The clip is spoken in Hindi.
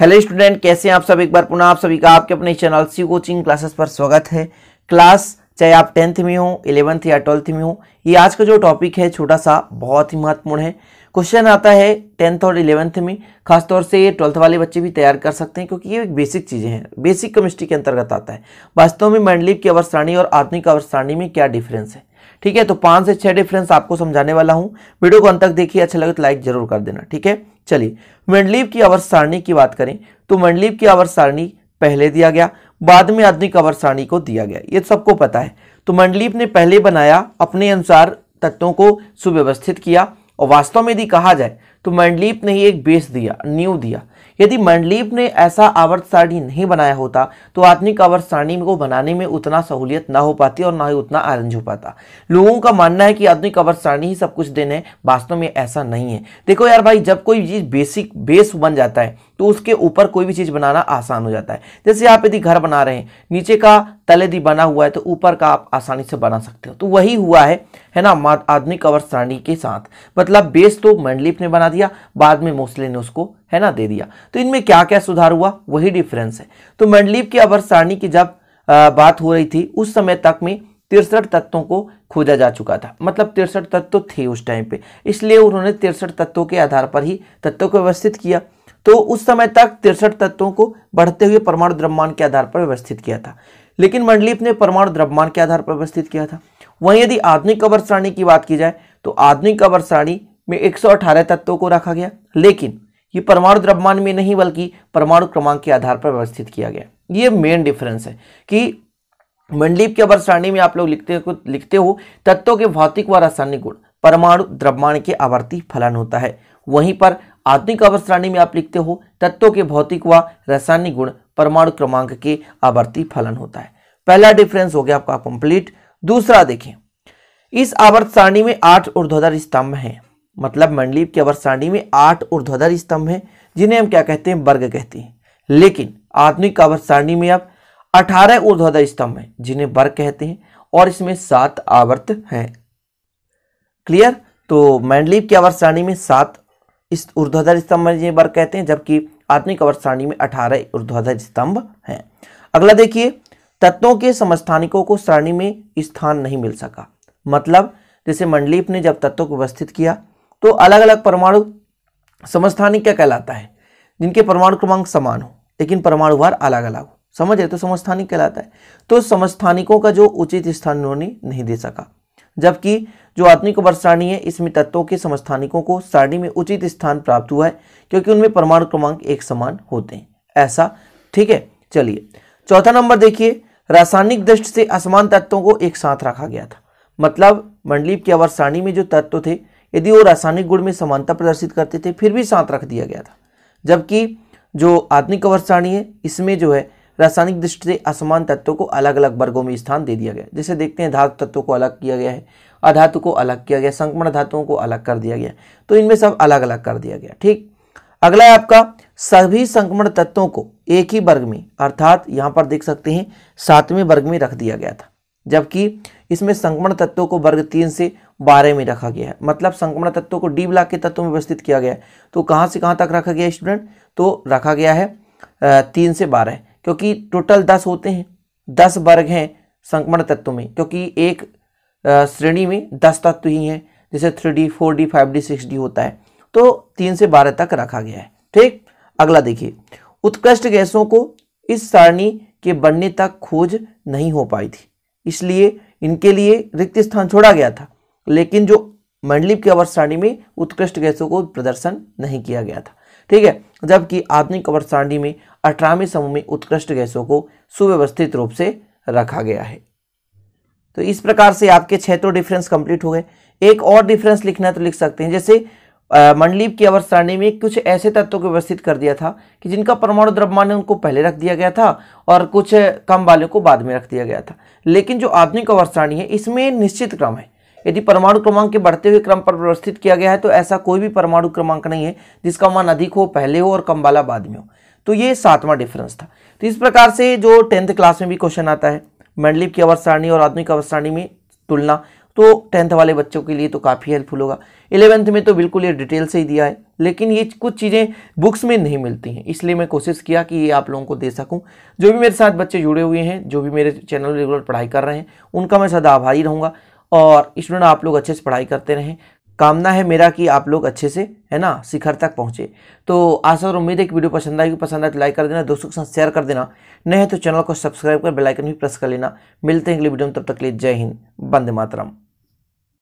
हेलो स्टूडेंट कैसे हैं आप सब एक बार पुनः आप सभी का आपके अपने चैनल सी कोचिंग क्लासेस पर स्वागत है क्लास चाहे आप टेंथ में हो इलेवंथ या ट्वेल्थ में हो ये आज का जो टॉपिक है छोटा सा बहुत ही महत्वपूर्ण है क्वेश्चन आता है टेंथ और इलेवंथ में खासतौर से ये ट्वेल्थ वाले बच्चे भी तैयार कर सकते हैं क्योंकि ये एक बेसिक चीज़ें हैं बेसिक केमिस्ट्री के अंतर्गत आता है वास्तव में मंडलिप की अवर और आधुनिक अवर में क्या डिफरेंस है ठीक है तो पाँच से छः डिफरेंस आपको समझाने वाला हूँ वीडियो को अंत तक देखिए अच्छा लगे तो लाइक जरूर कर देना ठीक है चलिए मंडलीव की अवर सारणी की बात करें तो मंडलीव की अवर सारणी पहले दिया गया बाद में आधुनिक अवर सारणी को दिया गया ये सबको पता है तो मंडलीव ने पहले बनाया अपने अनुसार तत्वों को सुव्यवस्थित किया और वास्तव में यदि कहा जाए तो मंडलीप ने ही एक बेस दिया न्यू दिया यदि मंडलीप ने ऐसा आवर्त सारणी नहीं बनाया होता तो आधुनिक आवर्त सारणी को बनाने में उतना सहूलियत ना हो पाती और ना ही उतना आरंज हो पाता लोगों का मानना है कि आधुनिक आवर्त सारणी ही सब कुछ देने वास्तव में ऐसा नहीं है देखो यार भाई जब कोई चीज़ बेसिक बेस बन जाता है तो उसके ऊपर कोई भी चीज़ बनाना आसान हो जाता है जैसे आप यदि घर बना रहे हैं नीचे का तल यदि बना हुआ है तो ऊपर का आप आसानी से बना सकते हो तो वही हुआ है है ना आधुनिक अवर सारणी के साथ मतलब बेस तो मंडलिप ने बना दिया बाद में मोसले ने उसको है ना दे दिया तो इनमें क्या क्या सुधार हुआ वही डिफरेंस है तो मंडलिप की अवर सारणी की जब बात हो रही थी उस समय तक में तिरसठ तत्वों को खोजा जा चुका था मतलब तिरसठ तत्व थे उस टाइम पे इसलिए उन्होंने तिरसठ तत्वों के आधार पर ही तत्वों को व्यवस्थित किया तो उस समय तक तिरसठ तत्वों को बढ़ते हुए परमाणु द्रव्यमान के आधार पर व्यवस्थित किया था लेकिन मंडलीप ने परमाणु द्रव्यमान के आधार पर व्यवस्थित किया था वहीं यदि आधुनिक कवर श्रेणी की बात की जाए तो आधुनिक कवर श्रेणी में 118 तत्वों को रखा गया लेकिन ये परमाणु द्रव्यमान में नहीं बल्कि परमाणु क्रमांक के आधार पर व्यवस्थित किया गया ये मेन डिफरेंस है कि मंडलीप के अवर श्रेणी में आप लोग लिखते हो लिखते हो तत्वों के भौतिक व रासायनिक गुण परमाणु द्रव्यमान के आवर्ती फलन होता है वहीं पर आधुनिक अवस्थराणी में आप लिखते हो तत्वों के भौतिक व रासायनिक गुण परमाणु क्रमांक के आवर्ती फलन होता है पहला डिफरेंस हो गया आपका कंप्लीट दूसरा देखें इस आवर्त सारणी में आठ ऊर्ध्वाधर स्तंभ हैं मतलब मंडलीप की आवर्त सारणी में आठ ऊर्ध्वाधर स्तंभ हैं जिन्हें हम क्या कहते हैं वर्ग कहते हैं लेकिन आधुनिक आवर्त सारणी में अब अठारह ऊर्ध्वाधर स्तंभ हैं जिन्हें वर्ग कहते हैं और इसमें सात आवर्त हैं क्लियर तो मैंडलीव की आवर्त सारणी में सात इस ऊर्ध्वाधर स्तंभ ये वर्ग कहते हैं जबकि आधुनिक अवर सारणी में अठारह ऊर्ध्वाधर स्तंभ हैं अगला देखिए तत्वों के समस्थानिकों को सारणी में स्थान नहीं मिल सका मतलब जैसे मंडलीप ने जब तत्वों को व्यवस्थित किया तो अलग अलग परमाणु समस्थानिक क्या कहलाता है जिनके परमाणु क्रमांक समान हो लेकिन परमाणु भार अलग अलग हो समझ रहे तो समस्थानिक कहलाता है तो समस्थानिकों का जो उचित स्थान उन्होंने नहीं दे सका जबकि जो आत्मिक वर्ष सारणी है इसमें तत्वों के समस्थानिकों को सारणी में उचित स्थान प्राप्त हुआ है क्योंकि उनमें परमाणु क्रमांक एक समान होते हैं ऐसा ठीक है चलिए चौथा नंबर देखिए रासायनिक दृष्टि से असमान तत्वों को एक साथ रखा गया था मतलब मंडलीप की अवर सारणी में जो तत्व थे यदि वो रासायनिक गुण में समानता प्रदर्शित करते थे फिर भी साथ रख दिया गया था जबकि जो आत्मिक अवर सारणी है इसमें जो है रासायनिक दृष्टि से असमान तत्वों को अलग अलग वर्गों में स्थान दे दिया गया जैसे देखते हैं धातु तत्वों को अलग किया गया है अधातु को अलग किया गया संक्रमण धातुओं को अलग कर दिया गया तो इनमें सब अलग अलग कर दिया गया ठीक अगला है आपका सभी संक्रमण तत्वों को एक ही वर्ग में अर्थात यहाँ पर देख सकते हैं सातवें वर्ग में रख दिया गया था जबकि इसमें संक्रमण तत्वों को वर्ग तीन से बारह में रखा गया है मतलब संक्रमण तत्वों को डी ब्लॉक के तत्वों में व्यवस्थित किया गया है तो कहाँ से कहाँ तक रखा गया स्टूडेंट तो रखा गया है तीन से बारह क्योंकि टोटल दस होते हैं दस वर्ग हैं संक्रमण तत्व में क्योंकि एक श्रेणी में दस तत्व ही हैं जैसे three D four D five D six D होता है तो तीन से बारह तक रखा गया है ठीक अगला देखिए उत्कृष्ट गैसों को इस सारणी के बनने तक खोज नहीं हो पाई थी इसलिए इनके लिए रिक्त स्थान छोड़ा गया था लेकिन जो मंडलिप की अवर सारणी में उत्कृष्ट गैसों को प्रदर्शन नहीं किया गया था ठीक है जबकि आधुनिक अवर सारणी में अठारहवीं समूह में उत्कृष्ट गैसों को सुव्यवस्थित रूप से रखा गया है तो इस प्रकार से आपके छह तो डिफरेंस कंप्लीट हो गए एक और डिफरेंस लिखना तो लिख सकते हैं जैसे मंडलीप की अवर सारणी में कुछ ऐसे तत्वों को व्यवस्थित कर दिया था कि जिनका परमाणु द्रव्यमान उनको पहले रख दिया गया था और कुछ कम वाले को बाद में रख दिया गया था लेकिन जो आधुनिक अवर सारणी है इसमें निश्चित क्रम है यदि परमाणु क्रमांक के बढ़ते हुए क्रम पर व्यवस्थित किया गया है तो ऐसा कोई भी परमाणु क्रमांक नहीं है जिसका मान अधिक हो पहले हो और कम वाला बाद में हो तो ये सातवां डिफरेंस था तो इस प्रकार से जो टेंथ क्लास में भी क्वेश्चन आता है मैंडलिप की अवस्था सारणी और आधुनिक अवस्था सारणी में तुलना तो टेंथ वाले बच्चों के लिए तो काफ़ी हेल्पफुल होगा इलेवेंथ में तो बिल्कुल ये डिटेल से ही दिया है लेकिन ये कुछ चीज़ें बुक्स में नहीं मिलती हैं इसलिए मैं कोशिश किया कि ये आप लोगों को दे सकूं जो भी मेरे साथ बच्चे जुड़े हुए हैं जो भी मेरे चैनल रेगुलर पढ़ाई कर रहे हैं उनका मैं सदा आभारी रहूँगा और स्टूडेंट आप लोग अच्छे से पढ़ाई करते रहें कामना है मेरा कि आप लोग अच्छे से है ना शिखर तक पहुँचे तो आशा और उम्मीद है कि वीडियो पसंद आएगी पसंद आए तो लाइक कर देना दोस्तों के साथ शेयर कर देना नहीं तो चैनल को सब्सक्राइब कर बेलाइकन भी प्रेस कर लेना मिलते हैं अगले वीडियो में तब तक लिए जय हिंद बंदे मातरम